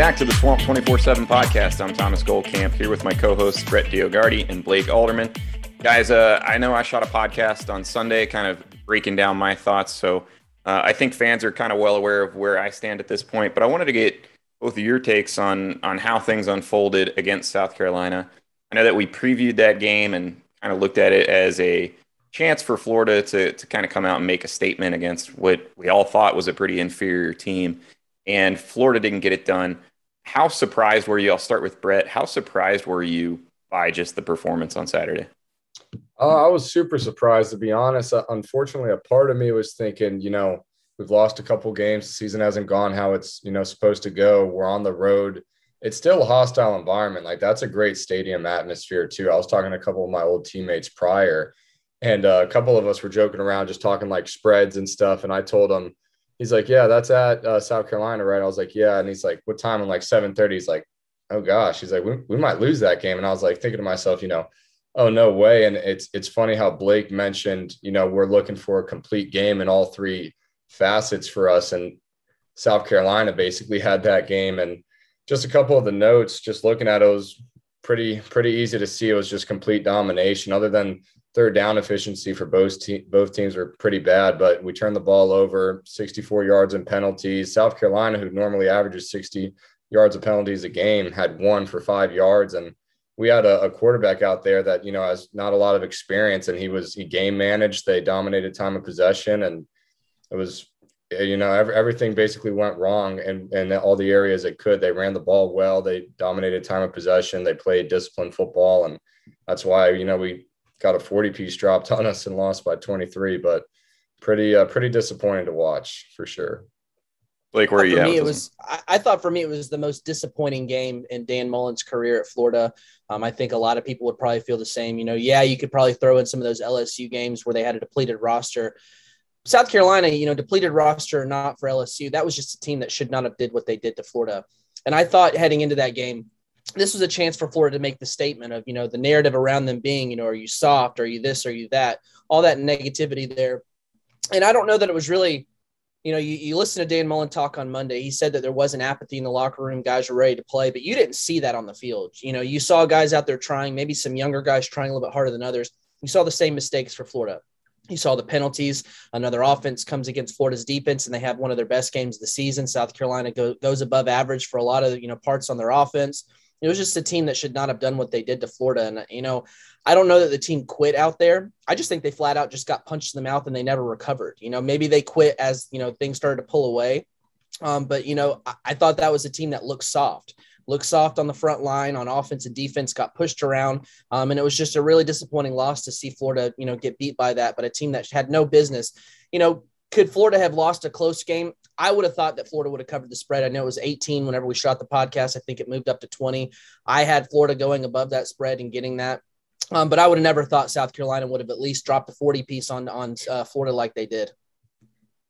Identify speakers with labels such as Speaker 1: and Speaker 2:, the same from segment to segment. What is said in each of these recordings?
Speaker 1: back to the Swamp 24 7 podcast. I'm Thomas Goldcamp here with my co hosts, Brett Diogardi and Blake Alderman. Guys, uh, I know I shot a podcast on Sunday, kind of breaking down my thoughts. So uh, I think fans are kind of well aware of where I stand at this point, but I wanted to get both of your takes on, on how things unfolded against South Carolina. I know that we previewed that game and kind of looked at it as a chance for Florida to, to kind of come out and make a statement against what we all thought was a pretty inferior team. And Florida didn't get it done how surprised were you? I'll start with Brett. How surprised were you by just the performance on Saturday?
Speaker 2: Uh, I was super surprised, to be honest. Uh, unfortunately, a part of me was thinking, you know, we've lost a couple games. The season hasn't gone how it's, you know, supposed to go. We're on the road. It's still a hostile environment. Like, that's a great stadium atmosphere, too. I was talking to a couple of my old teammates prior, and uh, a couple of us were joking around, just talking like spreads and stuff. And I told them, he's like, yeah, that's at uh, South Carolina, right? I was like, yeah. And he's like, what time? I'm like, 7.30. He's like, oh gosh. He's like, we, we might lose that game. And I was like thinking to myself, you know, oh, no way. And it's, it's funny how Blake mentioned, you know, we're looking for a complete game in all three facets for us. And South Carolina basically had that game. And just a couple of the notes, just looking at it, it was pretty, pretty easy to see. It was just complete domination other than third down efficiency for both te- both teams were pretty bad, but we turned the ball over 64 yards in penalties. South Carolina, who normally averages 60 yards of penalties a game, had one for five yards, and we had a, a quarterback out there that you know has not a lot of experience, and he was he game managed. They dominated time of possession, and it was you know every, everything basically went wrong and in all the areas it could they ran the ball well they dominated time of possession they played disciplined football and that's why you know we got a 40 piece dropped on us and lost by 23, but pretty, uh, pretty disappointing to watch for sure. like where you for me, it was.
Speaker 3: I, I, thought for me it was the most disappointing game in Dan Mullen's career at Florida. Um, I think a lot of people would probably feel the same. You know, yeah, you could probably throw in some of those LSU games where they had a depleted roster. South Carolina, you know, depleted roster or not for LSU, that was just a team that should not have did what they did to Florida. And I thought heading into that game, this was a chance for Florida to make the statement of, you know, the narrative around them being, you know, are you soft? Are you this? Are you that? All that negativity there. And I don't know that it was really, you know, you, you listen to Dan Mullen talk on Monday. He said that there was an apathy in the locker room. Guys were ready to play, but you didn't see that on the field. You know, you saw guys out there trying, maybe some younger guys trying a little bit harder than others. You saw the same mistakes for Florida. You saw the penalties. Another offense comes against Florida's defense, and they have one of their best games of the season. South Carolina go, goes above average for a lot of you know parts on their offense. It was just a team that should not have done what they did to Florida. And, you know, I don't know that the team quit out there. I just think they flat out just got punched in the mouth and they never recovered. You know, maybe they quit as, you know, things started to pull away. Um, but, you know, I, I thought that was a team that looked soft looked soft on the front line on offense and defense got pushed around um, and it was just a really disappointing loss to see florida you know get beat by that but a team that had no business you know could Florida have lost a close game? I would have thought that Florida would have covered the spread. I know it was 18 whenever we shot the podcast. I think it moved up to 20. I had Florida going above that spread and getting that. Um, but I would have never thought South Carolina would have at least dropped a 40 piece on on uh, Florida like they did.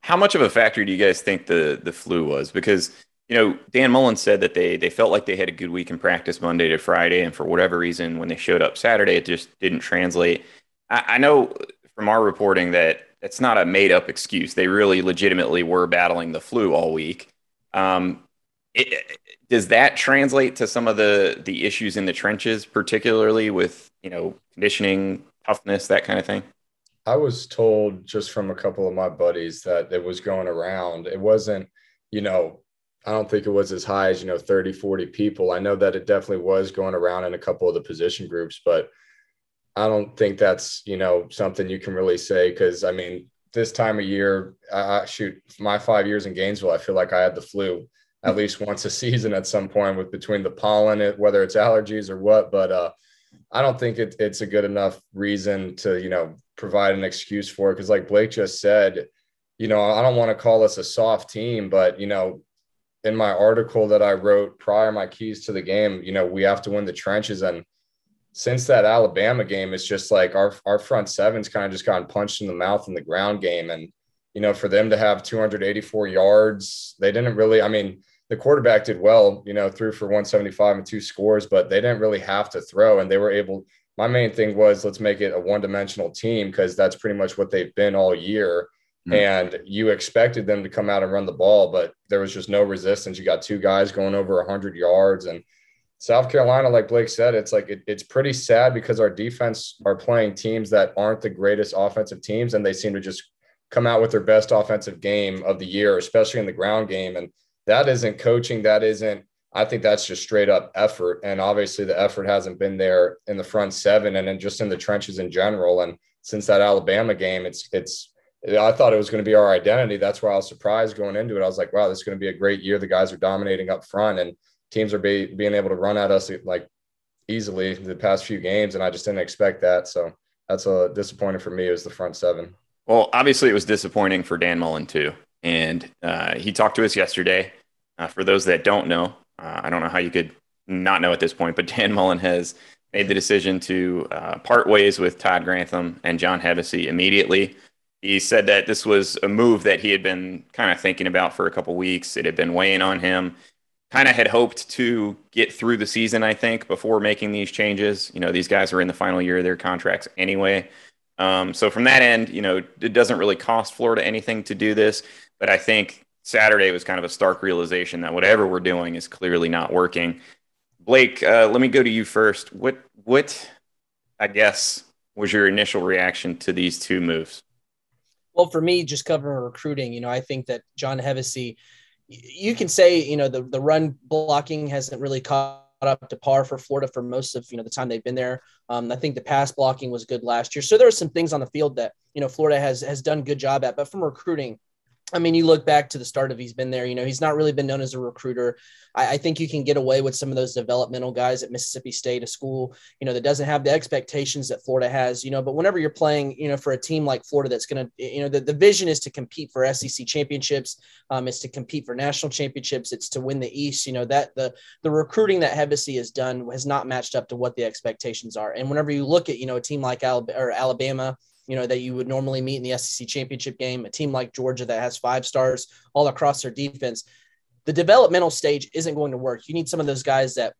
Speaker 1: How much of a factor do you guys think the the flu was? Because you know Dan Mullen said that they they felt like they had a good week in practice Monday to Friday, and for whatever reason, when they showed up Saturday, it just didn't translate. I, I know from our reporting that it's not a made up excuse. They really legitimately were battling the flu all week. Um, it, does that translate to some of the the issues in the trenches, particularly with you know conditioning, toughness, that kind of
Speaker 2: thing? I was told just from a couple of my buddies that it was going around. It wasn't, you know, I don't think it was as high as, you know, 30, 40 people. I know that it definitely was going around in a couple of the position groups, but I don't think that's you know something you can really say because I mean this time of year, I, I shoot my five years in Gainesville, I feel like I had the flu at least once a season at some point with between the pollen, it, whether it's allergies or what. But uh, I don't think it, it's a good enough reason to you know provide an excuse for it because like Blake just said, you know I don't want to call us a soft team, but you know in my article that I wrote prior my keys to the game, you know we have to win the trenches and since that Alabama game, it's just like our our front seven's kind of just gotten punched in the mouth in the ground game, and you know, for them to have 284 yards, they didn't really. I mean, the quarterback did well, you know, threw for 175 and two scores, but they didn't really have to throw, and they were able. My main thing was let's make it a one-dimensional team because that's pretty much what they've been all year. Mm-hmm. And you expected them to come out and run the ball, but there was just no resistance. You got two guys going over 100 yards, and South Carolina, like Blake said, it's like it, it's pretty sad because our defense are playing teams that aren't the greatest offensive teams, and they seem to just come out with their best offensive game of the year, especially in the ground game. And that isn't coaching. That isn't. I think that's just straight up effort. And obviously, the effort hasn't been there in the front seven, and then just in the trenches in general. And since that Alabama game, it's it's I thought it was going to be our identity. That's why I was surprised going into it. I was like, wow, this is going to be a great year. The guys are dominating up front. And teams are be, being able to run at us like easily the past few games, and I just didn't expect that. So that's a disappointing for me was the front seven.
Speaker 1: Well, obviously it was disappointing for Dan Mullen too, and uh, he talked to us yesterday. Uh, for those that don't know, uh, I don't know how you could not know at this point, but Dan Mullen has made the decision to uh, part ways with Todd Grantham and John Hevesy immediately. He said that this was a move that he had been kind of thinking about for a couple weeks. It had been weighing on him kind of had hoped to get through the season, I think, before making these changes. You know, these guys are in the final year of their contracts anyway. Um, so from that end, you know, it doesn't really cost Florida anything to do this. But I think Saturday was kind of a stark realization that whatever we're doing is clearly not working. Blake, uh, let me go to you first. What, what, I guess, was your initial reaction to these two moves?
Speaker 3: Well, for me, just covering recruiting, you know, I think that John Hevesy – you can say you know the the run blocking hasn't really caught up to par for Florida for most of you know the time they've been there. Um, I think the pass blocking was good last year, so there are some things on the field that you know Florida has has done good job at. But from recruiting, I mean, you look back to the start of he's been there. You know, he's not really been known as a recruiter. I, I, think you can get away with some of those developmental guys at Mississippi State, a school you know that doesn't have the expectations that Florida has. You know, but whenever you're playing, you know, for a team like Florida, that's going to, you know, the, the vision is to compete for SEC championships, um, is to compete for national championships, it's to win the East. You know that the the recruiting that Hevesy has done has not matched up to what the expectations are. And whenever you look at, you know, a team like Alabama or Alabama you know, that you would normally meet in the SEC championship game, a team like Georgia that has five stars all across their defense, the developmental stage isn't going to work. You need some of those guys that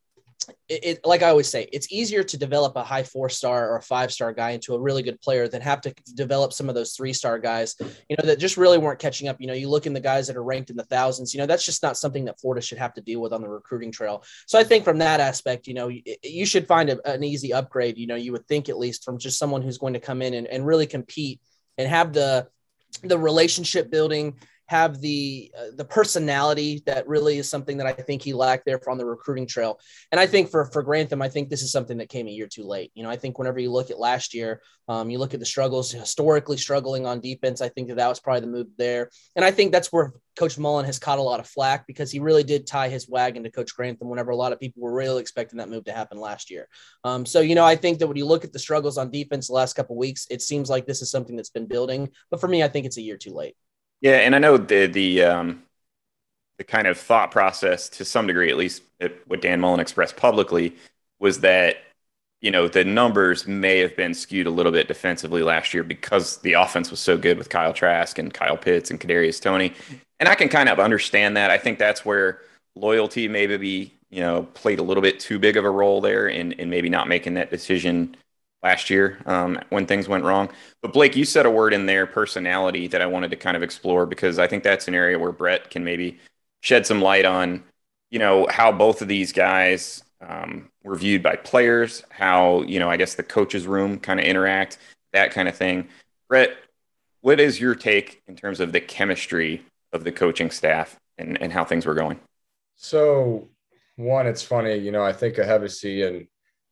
Speaker 3: it, it, like I always say, it's easier to develop a high four star or a five star guy into a really good player than have to develop some of those three star guys, you know, that just really weren't catching up. You know, you look in the guys that are ranked in the thousands, you know, that's just not something that Florida should have to deal with on the recruiting trail. So I think from that aspect, you know, you, you should find a, an easy upgrade, you know, you would think at least from just someone who's going to come in and, and really compete and have the the relationship building have the uh, the personality that really is something that I think he lacked there on the recruiting trail. And I think for for Grantham, I think this is something that came a year too late. You know, I think whenever you look at last year, um, you look at the struggles historically struggling on defense. I think that that was probably the move there, and I think that's where Coach Mullen has caught a lot of flack because he really did tie his wagon to Coach Grantham whenever a lot of people were really expecting that move to happen last year. Um, so you know, I think that when you look at the struggles on defense the last couple weeks, it seems like this is something that's been building. But for me, I think it's a year too late.
Speaker 1: Yeah, and I know the the um, the kind of thought process, to some degree, at least, uh, what Dan Mullen expressed publicly was that you know the numbers may have been skewed a little bit defensively last year because the offense was so good with Kyle Trask and Kyle Pitts and Kadarius Tony, and I can kind of understand that. I think that's where loyalty maybe you know played a little bit too big of a role there, and and maybe not making that decision last year um, when things went wrong. But Blake, you said a word in there, personality, that I wanted to kind of explore because I think that's an area where Brett can maybe shed some light on, you know, how both of these guys um, were viewed by players, how you know, I guess the coaches room kind of interact, that kind of thing. Brett, what is your take in terms of the chemistry of the coaching staff and, and how things were going?
Speaker 2: So, one, it's funny, you know, I think Hevesy and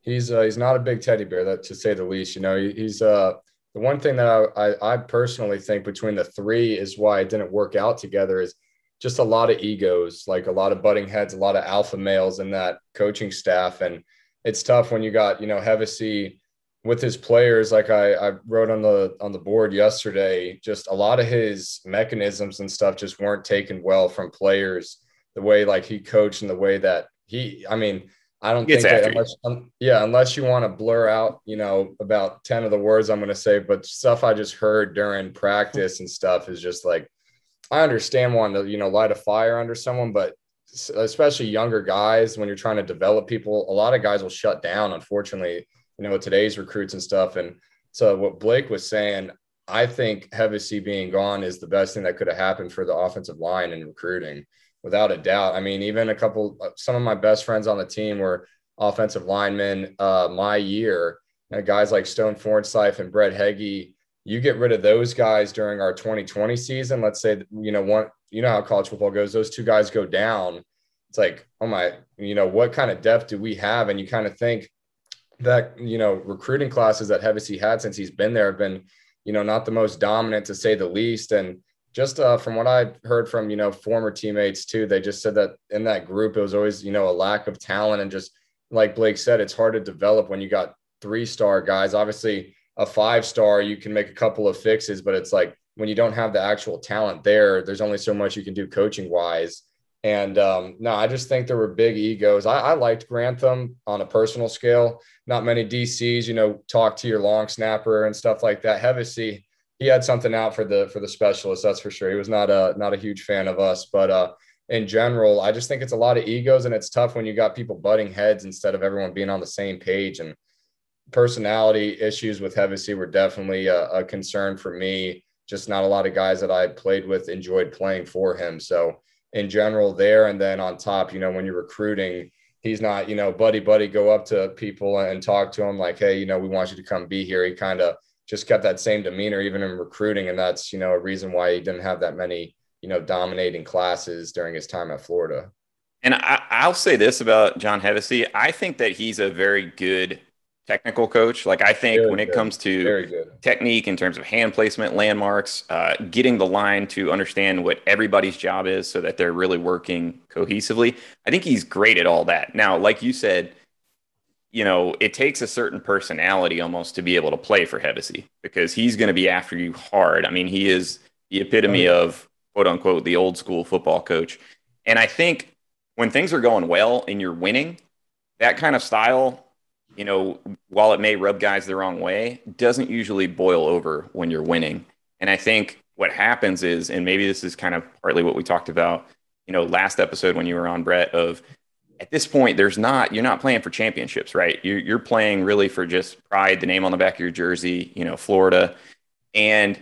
Speaker 2: he's uh, he's not a big teddy bear, that to say the least. You know, he, he's uh, the one thing that I, I, I personally think between the three is why it didn't work out together is just a lot of egos, like a lot of butting heads, a lot of alpha males in that coaching staff, and it's tough when you got you know Hevesy with his players. Like I, I wrote on the on the board yesterday, just a lot of his mechanisms and stuff just weren't taken well from players. The way like he coached and the way that he, I mean, I don't it's think that unless, um, yeah, unless you want to blur out, you know, about 10 of the words I'm going to say, but stuff I just heard during practice and stuff is just like, I understand wanting to, you know, light a fire under someone, but especially younger guys, when you're trying to develop people, a lot of guys will shut down, unfortunately, you know, today's recruits and stuff. And so what Blake was saying, I think Hevesy being gone is the best thing that could have happened for the offensive line and recruiting without a doubt. I mean, even a couple, uh, some of my best friends on the team were offensive linemen uh, my year. guys like Stone Forsythe and Brett Heggie, you get rid of those guys during our 2020 season. Let's say, you know, one, you know how college football goes. Those two guys go down. It's like, oh my, you know, what kind of depth do we have? And you kind of think that, you know, recruiting classes that Hevesy had since he's been there have been, you know, not the most dominant to say the least. And just uh, from what I heard from you know former teammates too, they just said that in that group it was always you know a lack of talent and just like Blake said, it's hard to develop when you got three star guys. Obviously, a five star you can make a couple of fixes, but it's like when you don't have the actual talent there, there's only so much you can do coaching wise. And um, no, I just think there were big egos. I, I liked Grantham on a personal scale. Not many DCs, you know, talk to your long snapper and stuff like that. Hevesy, he had something out for the for the specialist. That's for sure. He was not a not a huge fan of us, but uh, in general, I just think it's a lot of egos, and it's tough when you got people butting heads instead of everyone being on the same page. And personality issues with Hevesy were definitely a, a concern for me. Just not a lot of guys that I played with enjoyed playing for him. So in general, there and then on top, you know, when you're recruiting he's not, you know, buddy, buddy, go up to people and talk to him like, hey, you know, we want you to come be here. He kind of just kept that same demeanor even in recruiting. And that's, you know, a reason why he didn't have that many, you know, dominating classes during his time at Florida.
Speaker 1: And I, will say this about John Hevesy. I think that he's a very good technical coach. Like I think very when good. it comes to technique in terms of hand placement, landmarks, uh, getting the line to understand what everybody's job is so that they're really working cohesively. I think he's great at all that. Now, like you said, you know, it takes a certain personality almost to be able to play for Hevesy because he's going to be after you hard. I mean, he is the epitome of quote unquote the old school football coach. And I think when things are going well and you're winning, that kind of style, you know, while it may rub guys the wrong way, doesn't usually boil over when you're winning. And I think what happens is, and maybe this is kind of partly what we talked about, you know, last episode when you were on Brett of at this point, there's not you're not playing for championships, right? You're, you're playing really for just pride, the name on the back of your jersey, you know, Florida. And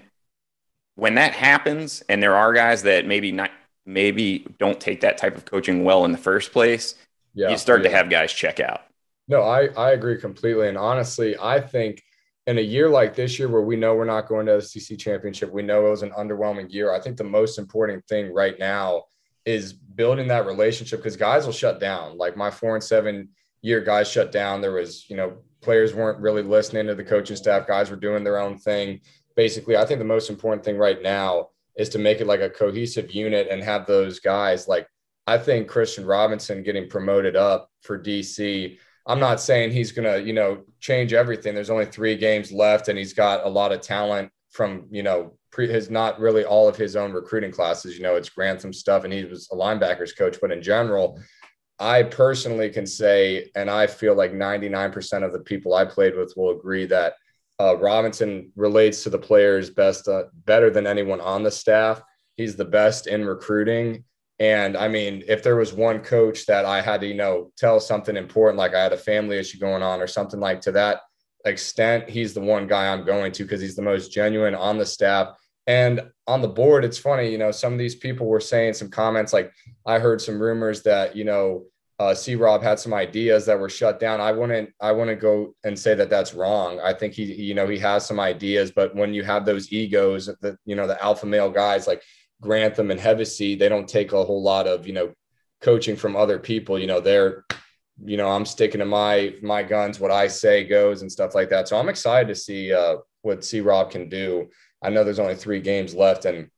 Speaker 1: when that happens, and there are guys that maybe not maybe don't take that type of coaching well in the first place, yeah, you start yeah. to have guys check out.
Speaker 2: No, I I agree completely, and honestly, I think in a year like this year where we know we're not going to the SEC championship, we know it was an underwhelming year. I think the most important thing right now is building that relationship because guys will shut down. Like my four and seven year guys shut down. There was, you know, players weren't really listening to the coaching staff. Guys were doing their own thing. Basically, I think the most important thing right now is to make it like a cohesive unit and have those guys like I think Christian Robinson getting promoted up for DC. I'm not saying he's going to, you know, change everything. There's only 3 games left and he's got a lot of talent from you know pre, his not really all of his own recruiting classes. You know, it's Grantham stuff, and he was a linebackers coach. But in general, I personally can say, and I feel like 99% of the people I played with will agree that uh, Robinson relates to the players best, uh, better than anyone on the staff. He's the best in recruiting. And I mean, if there was one coach that I had to, you know, tell something important, like I had a family issue going on or something like to that extent, he's the one guy I'm going to because he's the most genuine on the staff. And on the board, it's funny, you know, some of these people were saying some comments like, I heard some rumors that, you know, uh, C. Rob had some ideas that were shut down. I wouldn't, I wouldn't go and say that that's wrong. I think he, you know, he has some ideas, but when you have those egos, the, you know, the alpha male guys like Grantham and Hevesy, they don't take a whole lot of, you know, coaching from other people. You know, they're you know, I'm sticking to my my guns, what I say goes and stuff like that. So I'm excited to see uh, what C Rob can do. I know there's only three games left, and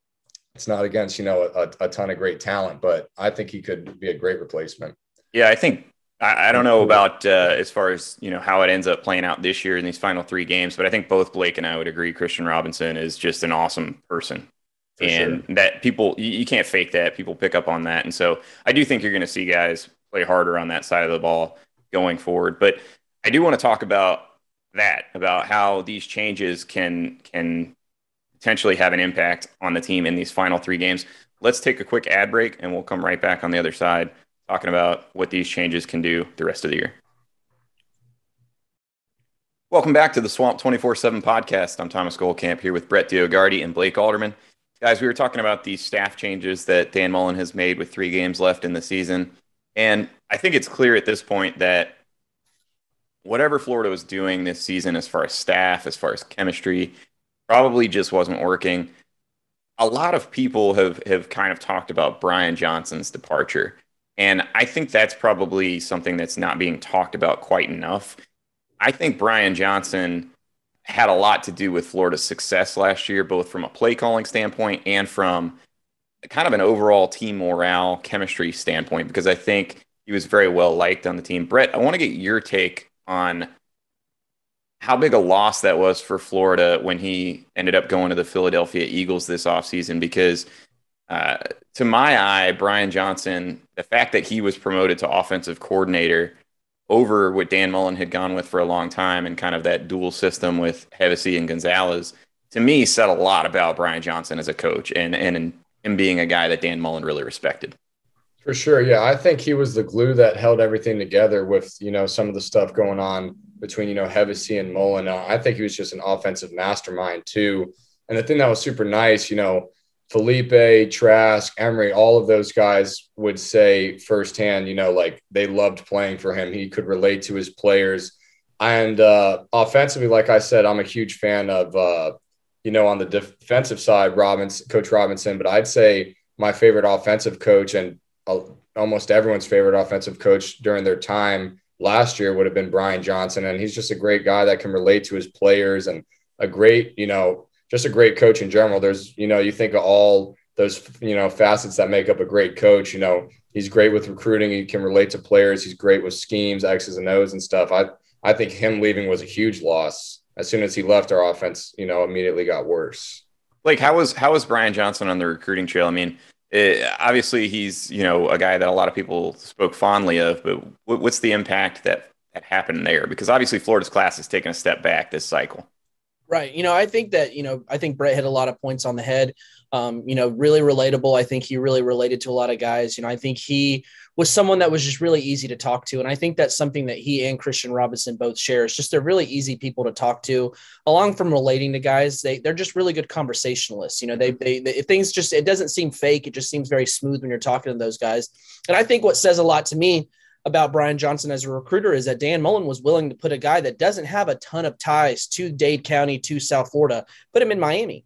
Speaker 2: it's not against you know a, a ton of great talent, but I think he could be a great replacement.
Speaker 1: Yeah, I think I, I don't know about uh, as far as you know how it ends up playing out this year in these final three games, but I think both Blake and I would agree Christian Robinson is just an awesome person. For and sure. that people you, you, can't fake that people pick up on that and so i do think you're going to see guys play harder on that side of the ball going forward. But I do want to talk about that, about how these changes can can potentially have an impact on the team in these final three games. Let's take a quick ad break and we'll come right back on the other side talking about what these changes can do the rest of the year. Welcome back to the Swamp 24 7 podcast. I'm Thomas Goldcamp here with Brett Diogardi and Blake Alderman. Guys, we were talking about these staff changes that Dan Mullen has made with three games left in the season. And I think it's clear at this point that whatever Florida was doing this season, as far as staff, as far as chemistry, probably just wasn't working. A lot of people have have kind of talked about Brian Johnson's departure. And I think that's probably something that's not being talked about quite enough. I think Brian Johnson had a lot to do with Florida's success last year, both from a play calling standpoint and from kind of an overall team morale, chemistry standpoint, because I think he was very well liked on the team. Brett, I want to get your take on how big a loss that was for Florida when he ended up going to the Philadelphia Eagles this offseason, because uh, to my eye, Brian Johnson, the fact that he was promoted to offensive coordinator over what Dan Mullen had gone with for a long time and kind of that dual system with Hevesy and Gonzalez, to me, said a lot about Brian Johnson as a coach and, and him being a guy that Dan Mullen really respected.
Speaker 2: For sure. Yeah. I think he was the glue that held everything together with, you know, some of the stuff going on between, you know, Hevesy and Mullen. Uh, I think he was just an offensive mastermind too. And the thing that was super nice, you know, Felipe, Trask, Emery, all of those guys would say firsthand, you know, like they loved playing for him. He could relate to his players. And uh, offensively, like I said, I'm a huge fan of uh, you know, on the defensive side, Robbins, Coach Robinson, but I'd say my favorite offensive coach and uh, almost everyone's favorite offensive coach during their time last year would have been Brian Johnson. And he's just a great guy that can relate to his players and a great, you know, just a great coach in general. There's, you know, you think of all those, you know, facets that make up a great coach. You know, he's great with recruiting. He can relate to players. He's great with schemes, X's and O's and stuff. I, I think him leaving was a huge loss as soon as he left, our offense, you know, immediately got worse.
Speaker 1: Like how was how was Brian Johnson on the recruiting trail? I mean, it, eh, obviously he's you know a guy that a lot of people spoke fondly of, but what's the impact that that happened there? Because obviously Florida's class has taken a step back this cycle.
Speaker 3: Right. You know, I think that, you know, I think Brett hit a lot of points on the head. Um, you know, really relatable. I think he really related to a lot of guys. You know, I think he was someone that was just really easy to talk to. And I think that's something that he and Christian Robinson both share. It's just they're really easy people to talk to, along from relating to guys. They they're just really good conversationalists. You know, they they, they things just it doesn't seem fake. It just seems very smooth when you're talking to those guys. And I think what says a lot to me about Brian Johnson as a recruiter is that Dan Mullen was willing to put a guy that doesn't have a ton of ties to Dade County, to South Florida, put him in Miami.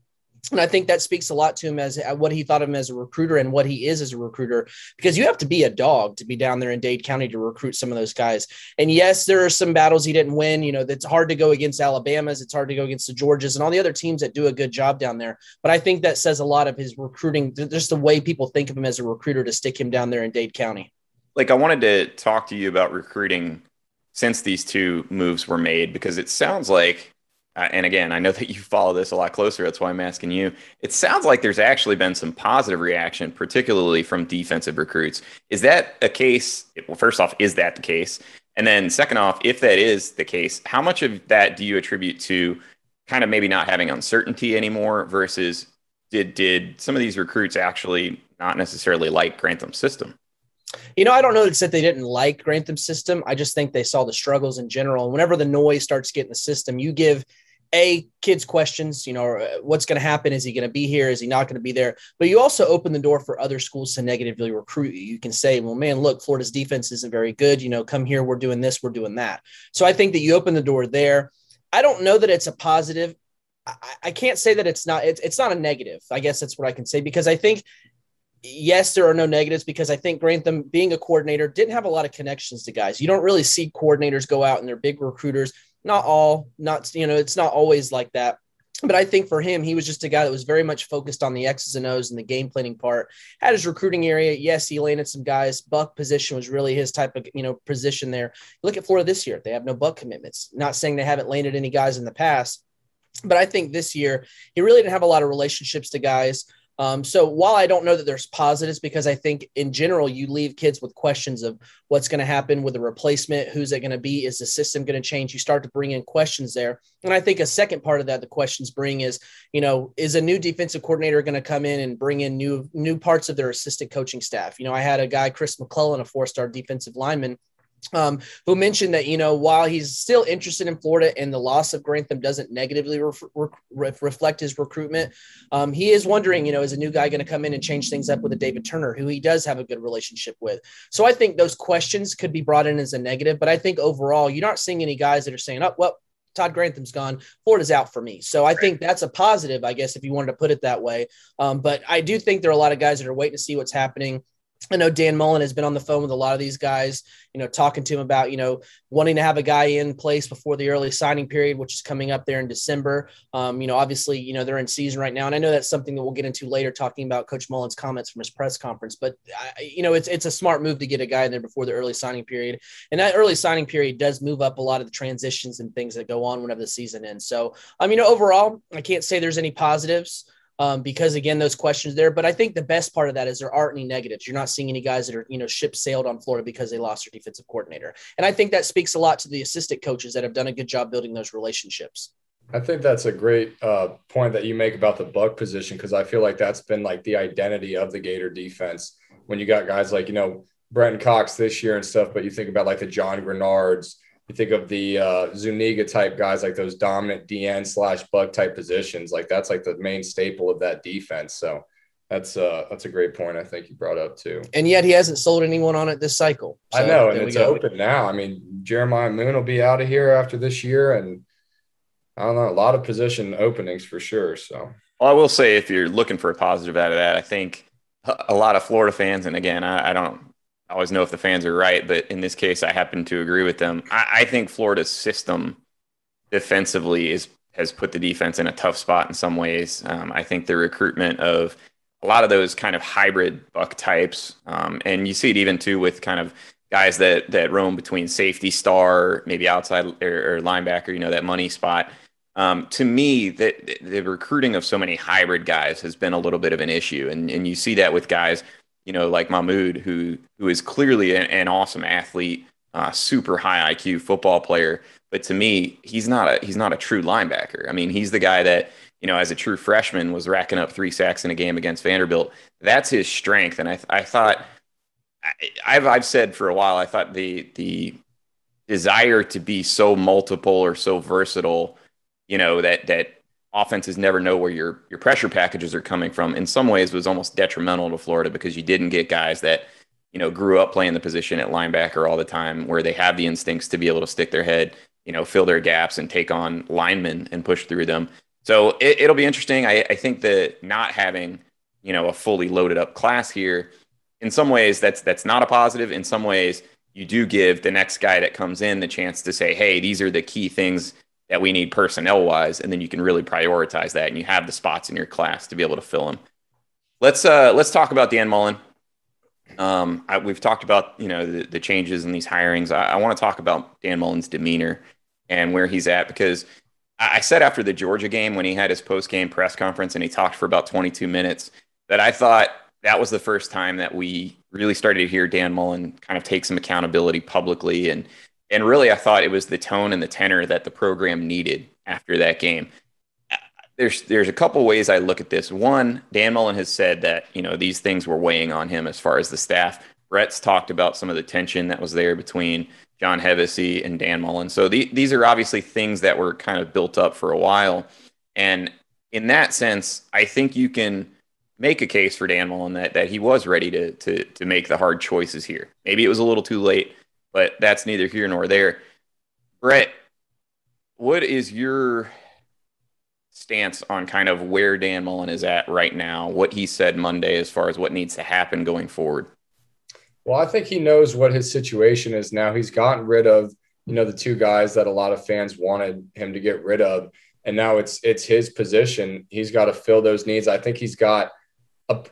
Speaker 3: And I think that speaks a lot to him as uh, what he thought of him as a recruiter and what he is as a recruiter, because you have to be a dog to be down there in Dade County to recruit some of those guys. And yes, there are some battles he didn't win. You know, it's hard to go against Alabama's, it's hard to go against the Georges and all the other teams that do a good job down there. But I think that says a lot of his recruiting, just the way people think of him as a recruiter to stick him down there in Dade County
Speaker 1: like I wanted to talk to you about recruiting since these two moves were made because it sounds like uh, and again, I know that you follow this a lot closer. That's why I'm asking you. It sounds like there's actually been some positive reaction, particularly from defensive recruits. Is that a case? Well, first off, is that the case? And then, second off, if that is the case, how much of that do you attribute to kind of maybe not having uncertainty anymore versus did, did some of these recruits actually not necessarily like Grantham's system?
Speaker 3: You know, I don't know that they didn't like Grantham system. I just think they saw the struggles in general. And whenever the noise starts getting the system, you give a kids questions you know what's going to happen is he going to be here is he not going to be there but you also open the door for other schools to negatively recruit you you can say well man look florida's defense isn't very good you know come here we're doing this we're doing that so i think that you open the door there i don't know that it's a positive I, I can't say that it's not. It's, it's not a negative. I guess that's what I can say because I think yes, there are no negatives because I think Grantham, being a coordinator, didn't have a lot of connections to guys. You don't really see coordinators go out and they're big recruiters. Not all, not, you know, it's not always like that. But I think for him, he was just a guy that was very much focused on the X's and O's and the game planning part. Had his recruiting area. Yes, he landed some guys. Buck position was really his type of you know position there. Look at Florida this year; they have no Buck commitments. Not saying they haven't landed any guys in the past, but I think this year he really didn't have a lot of relationships to guys. Um, so while I don't know that there's positives, because I think in general you leave kids with questions of what's going to happen with the replacement, who's it going to be, is the system going to change? You start to bring in questions there, and I think a second part of that the questions bring is, you know, is a new defensive coordinator going to come in and bring in new new parts of their assistant coaching staff? You know, I had a guy Chris McClellan, a four star defensive lineman um, who mentioned that you know while he's still interested in Florida and the loss of Grantham doesn't negatively reflect his recruitment, um, he is wondering you know is a new guy going to come in and change things up with a David Turner who he does have a good relationship with. So I think those questions could be brought in as a negative, but I think overall you're not seeing any guys that are saying, "Oh well, Todd Grantham's gone. Florida's out for me. So I think that's a positive, I guess, if you wanted to put it that way. Um, but I do think there are a lot of guys that are waiting to see what's happening. I know Dan Mullen has been on the phone with a lot of these guys, you know, talking to him about, you know, wanting to have a guy in place before the early signing period, which is coming up there in December. Um, you know, obviously, you know, they're in season right now. And I know that's something that we'll get into later, talking about Coach Mullen's comments from his press conference. But, I, you know, it's, it's a smart move to get a guy in there before the early signing period. And that early signing period does move up a lot of the transitions and things that go on whenever the season ends. So, um, you know, overall, I can't say there's any positives um, because again, those questions there. But I think the best part of that is there aren't any negatives. You're not seeing any guys that are you know ship sailed on Florida because they lost their defensive coordinator, and I think that speaks a lot to the assistant coaches that have done a good job building those relationships.
Speaker 2: I think that's a great uh, point that you make about the buck position because I feel like that's been like the identity of the Gator defense. When you got guys like you know Brenton Cox this year and stuff, but you think about like the John Grenards, you think of the uh, Zuniga type guys, like those dominant DN slash bug type positions, like that's like the main staple of that defense. So that's uh that's a great point. I think you brought up too.
Speaker 3: And yet he hasn't sold anyone on it this cycle. So I know, and it's open
Speaker 2: now. I mean, Jeremiah Moon will be out of here after this year, and I don't know, a lot of position openings for sure. So
Speaker 1: well, I will say, if you're looking for a positive out of that, I think a lot of Florida fans, and again, I, I don't I always know if the fans are right, but in this case, I happen to agree with them. I, I think Florida's system defensively is has put the defense in a tough spot in some ways. Um, I think the recruitment of a lot of those kind of hybrid buck types, um, and you see it even too with kind of guys that that roam between safety star, maybe outside or, or linebacker, you know, that money spot. Um, to me, the, the recruiting of so many hybrid guys has been a little bit of an issue, and and you see that with guys you know, like Mahmoud, who who is clearly an, an awesome athlete, uh, super high IQ football player. But to me, he's not a he's not a true linebacker. I mean, he's the guy that you know, as a true freshman, was racking up three sacks in a game against Vanderbilt. That's his strength, and I I thought I, have I've said for a while I thought the the desire to be so multiple or so versatile, you know, that that offenses never know where your your pressure packages are coming from in some ways was almost detrimental to Florida because you didn't get guys that you know grew up playing the position at linebacker all the time where they have the instincts to be able to stick their head you know fill their gaps and take on linemen and push through them so it, will be interesting I, I think that not having you know a fully loaded up class here in some ways that's that's not a positive in some ways you do give the next guy that comes in the chance to say hey these are the key things that we need personnel wise. And then you can really prioritize that and you have the spots in your class to be able to fill them. Let's, uh, let's talk about Dan Mullen. Um, I, we've talked about, you know, the, the changes in these hirings. I, I want to talk about Dan Mullen's demeanor and where he's at, because I, I said after the Georgia game, when he had his post game press conference and he talked for about 22 minutes that I thought that was the first time that we really started to hear Dan Mullen kind of take some accountability publicly and and really, I thought it was the tone and the tenor that the program needed after that game. There's there's a couple ways I look at this. One, Dan Mullen has said that you know these things were weighing on him as far as the staff. Brett's talked about some of the tension that was there between John Hevesy and Dan Mullen. So the, these are obviously things that were kind of built up for a while, and in that sense, I think you can make a case for Dan Mullen that that he was ready to to to make the hard choices here. Maybe it was a little too late but that's neither here nor there. Brett, what is your stance on kind of where Dan Mullen is at right now, what he said Monday as far as what needs to happen going forward?
Speaker 2: Well, I think he knows what his situation is now. He's gotten rid of, you know, the two guys that a lot of fans wanted him to get rid of. And now it's it's his position. He's got to fill those needs. I think he's got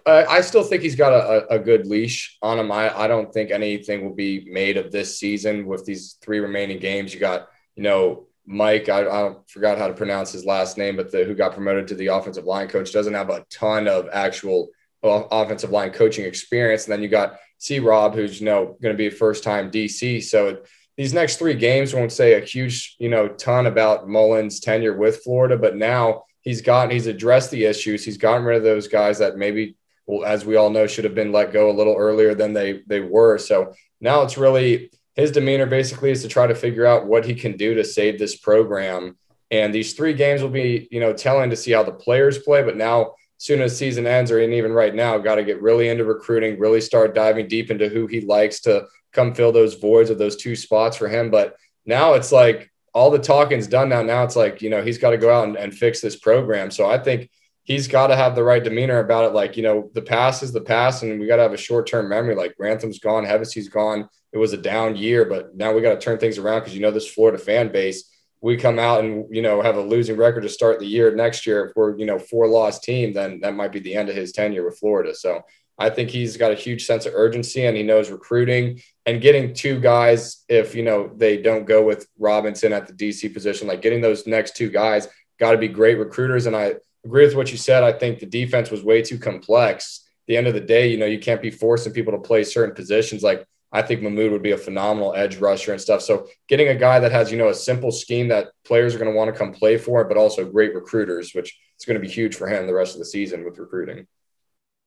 Speaker 2: I still think he's got a, a, good leash on him. I, I don't think anything will be made of this season with these three remaining games. You got, you know, Mike, I, I forgot how to pronounce his last name, but the, who got promoted to the offensive line coach doesn't have a ton of actual offensive line coaching experience. And then you got C Rob, who's, you know, going to be a first time DC. So these next three games won't say a huge, you know, ton about Mullins' tenure with Florida, but now he's gotten he's addressed the issues. He's gotten rid of those guys that maybe, well, as we all know, should have been let go a little earlier than they they were. So now it's really his demeanor basically is to try to figure out what he can do to save this program. And these three games will be, you know, telling to see how the players play. But now, soon as season ends, or even right now, got to get really into recruiting, really start diving deep into who he likes to come fill those voids of those two spots for him. But now it's like all the talking's done now. Now it's like, you know, he's got to go out and, and fix this program. So I think he's got to have the right demeanor about it. Like, you know, the past is the past, and we got to have a short term memory. Like, Grantham's gone, Hevesy's gone. It was a down year, but now we got to turn things around because you know, this Florida fan base, we come out and, you know, have a losing record to start the year next year. If we're, you know, four loss team, then that might be the end of his tenure with Florida. So I think he's got a huge sense of urgency and he knows recruiting and getting two guys, if you know they don't go with Robinson at the DC position, like getting those next two guys got to be great recruiters. And I agree with what you said. I think the defense was way too complex. At the end of the day, you know, you can't be forcing people to play certain positions. Like I think Mahmoud would be a phenomenal edge rusher and stuff. So getting a guy that has, you know, a simple scheme that players are going to want to come play for, but also great recruiters, which is going to be huge for him the rest of the season with recruiting.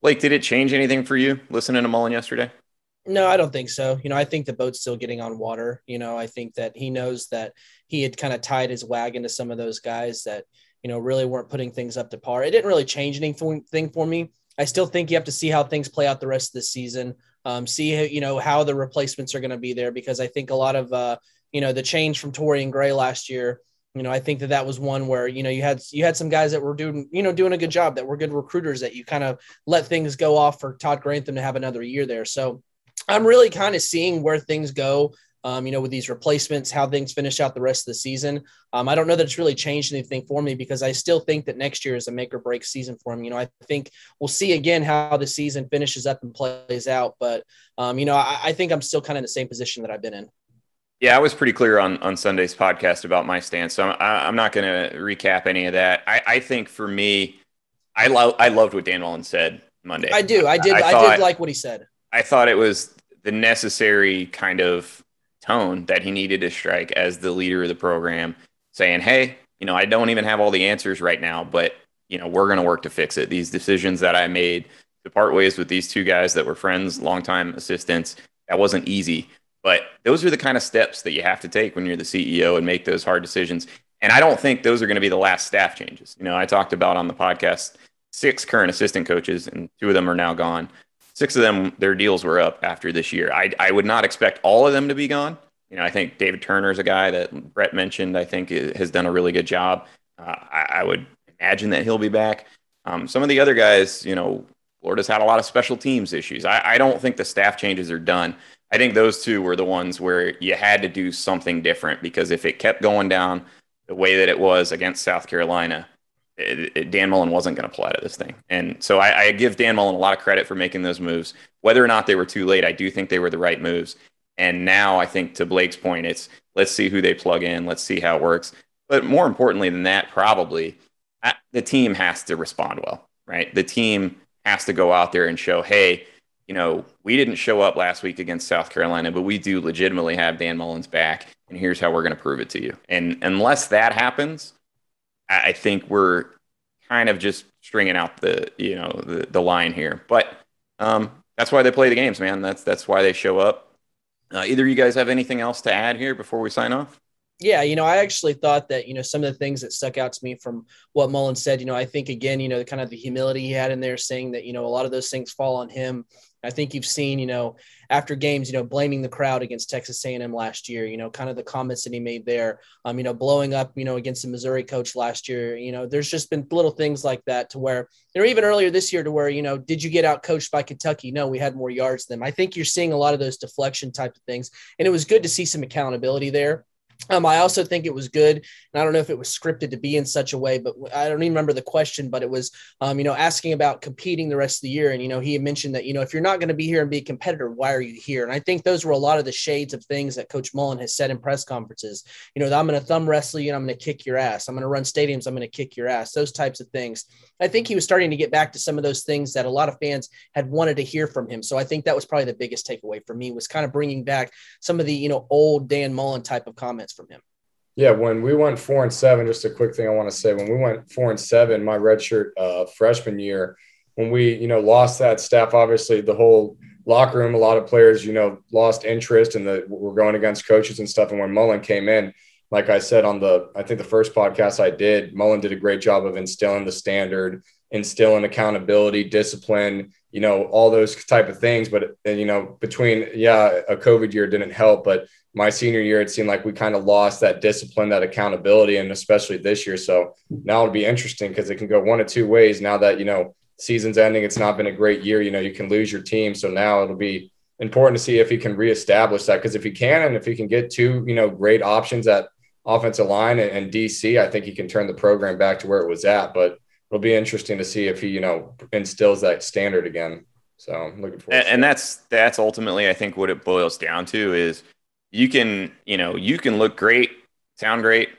Speaker 1: Blake, did it change anything for you listening to Mullen yesterday?
Speaker 3: No, I don't think so. You know, I think the boat's still getting on water. You know, I think that he knows that he had kind of tied his wagon to some of those guys that, you know, really weren't putting things up to par. It didn't really change anything for me. I still think you have to see how things play out the rest of the season. Um, see, you know, how the replacements are going to be there because I think a lot of, uh, you know, the change from Tori and Gray last year, you know, I think that that was one where you know you had you had some guys that were doing you know doing a good job that were good recruiters that you kind of let things go off for Todd Grantham to have another year there. So I'm really kind of seeing where things go. Um, you know, with these replacements, how things finish out the rest of the season. Um, I don't know that it's really changed anything for me because I still think that next year is a make or break season for him. You know, I think we'll see again how the season finishes up and plays out. But, um, you know, I, I think I'm still kind of in the same position that I've been in.
Speaker 1: Yeah, I was pretty clear on, on Sunday's podcast about my stance. So I'm, I, am i am not going to recap any of that. I, I think for me, I, love I loved what Dan Mullen said Monday. I do. I did. I, I, I did like what he said. I thought it was the necessary kind of tone that he needed to strike as the leader of the program, saying, "Hey, you know, I don't even have all the answers right now, but you know, we're going to work to fix it. These decisions that I made to part ways with these two guys that were friends, longtime assistants, that wasn't easy, but those are the kind of steps that you have to take when you're the CEO and make those hard decisions. And I don't think those are going to be the last staff changes. You know, I talked about on the podcast six current assistant coaches, and two of them are now gone six of them, their deals were up after this year. I, I would not expect all of them to be gone. You know, I think David Turner is a guy that Brett mentioned. I think has done a really good job. Uh, I, I, would imagine that he'll be back. Um, some of the other guys, you know, Florida's had a lot of special teams issues. I, I don't think the staff changes are done. I think those two were the ones where you had to do something different because if it kept going down the way that it was against South Carolina, Dan Mullen wasn't going to pull out of this thing. And so I, I, give Dan Mullen a lot of credit for making those moves. Whether or not they were too late, I do think they were the right moves. And now I think to Blake's point, it's let's see who they plug in, let's see how it works. But more importantly than that, probably the team has to respond well, right? The team has to go out there and show, hey, you know, we didn't show up last week against South Carolina, but we do legitimately have Dan Mullen's back, and here's how we're going to prove it to you. And unless that happens, I think we're kind of just stringing out the you know the, the line here. But um, that's why they play the games, man. That's that's why they show up. Uh, either you guys have anything else to add here before we sign off?
Speaker 3: Yeah, you know, I actually thought that, you know, some of the things that stuck out to me from what Mullen said, you know, I think again, you know, kind of the humility he had in there saying that, you know, a lot of those things fall on him I think you've seen, you know, after games, you know, blaming the crowd against Texas A&M last year, you know, kind of the comments that he made there, um, you know, blowing up, you know, against the Missouri coach last year, you know, there's just been little things like that to where, or even earlier this year to where, you know, did you get out coached by Kentucky? No, we had more yards than them. I think you're seeing a lot of those deflection type of things, and it was good to see some accountability there. Um, I also think it was good, and I don't know if it was scripted to be in such a way, but I don't even remember the question. But it was, um, you know, asking about competing the rest of the year, and you know, he mentioned that you know if you're not going to be here and be a competitor, why are you here? And I think those were a lot of the shades of things that Coach Mullen has said in press conferences. You know, I'm going to thumb wrestle you, and I'm going to kick your ass. I'm going to run stadiums. I'm going to kick your ass. Those types of things. I think he was starting to get back to some of those things that a lot of fans had wanted to hear from him. So I think that was probably the biggest takeaway for me was kind of bringing back some of the you know old Dan Mullen type of comments from him.
Speaker 2: Yeah, when we went four and seven, just a quick thing I want to say. When we went four and seven, my redshirt uh, freshman year, when we you know lost that staff, obviously the whole locker room, a lot of players you know lost interest and in the we're going against coaches and stuff. And when Mullen came in, like I said on the I think the first podcast I did, Mullen did a great job of instilling the standard instilling accountability, discipline, you know, all those type of things. But you know, between yeah, a COVID year didn't help, but my senior year, it seemed like we kind of lost that discipline, that accountability, and especially this year. So now it'll be interesting because it can go one of two ways. Now that you know season's ending, it's not been a great year. You know, you can lose your team. So now it'll be important to see if he can reestablish that because if he can and if he can get two, you know, great options at offensive line and, and DC, I think he can turn the program back to where it was at. But it'll be interesting to see if he, you know, instills that standard again. So I'm looking forward. And, and that's that's
Speaker 1: ultimately, I think, what it boils down to is you can, you know, you can look great, sound great,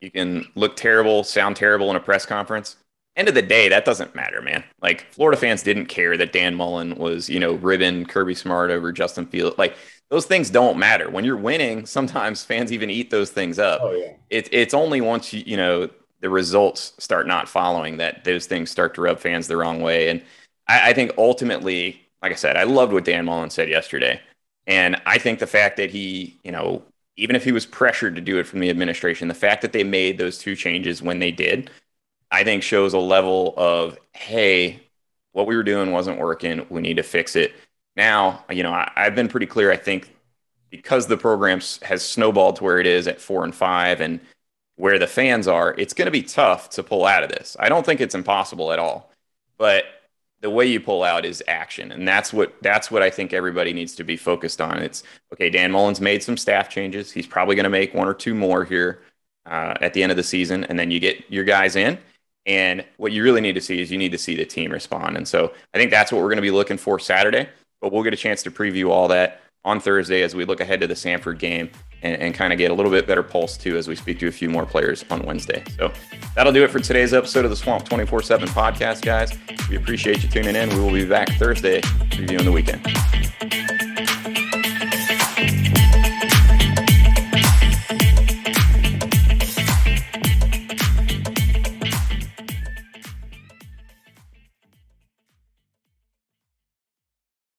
Speaker 1: you can look terrible, sound terrible in a press conference. End of the day, that doesn't matter, man. Like Florida fans didn't care that Dan Mullen was, you know, ribbon Kirby Smart over Justin Field. Like those things don't matter when you're winning. Sometimes fans even eat those things up. Oh, yeah. It, it's only once you, you know, the results start not following that those things start to rub fans the wrong way. And I, I think ultimately, like I said, I loved what Dan Mullen said yesterday. And I think the fact that he, you know, even if he was pressured to do it from the administration, the fact that they made those two changes when they did, I think shows a level of, hey, what we were doing wasn't working. We need to fix it. Now, you know, I, have been pretty clear. I think because the program has snowballed to where it is at four and five, and where the fans are, it's going to be tough to pull out of this. I don't think it's impossible at all, but the way you pull out is action, and that's what that's what I think everybody needs to be focused on. It's okay. Dan Mullins made some staff changes. He's probably going to make one or two more here uh, at the end of the season, and then you get your guys in. And what you really need to see is you need to see the team respond. And so I think that's what we're going to be looking for Saturday. But we'll get a chance to preview all that on Thursday as we look ahead to the Sanford game and, and kind of get a little bit better pulse too as we speak to a few more players on Wednesday. So that'll do it for today's episode of the Swamp 24 7 podcast, guys. We appreciate you tuning in. We will be back Thursday reviewing the weekend.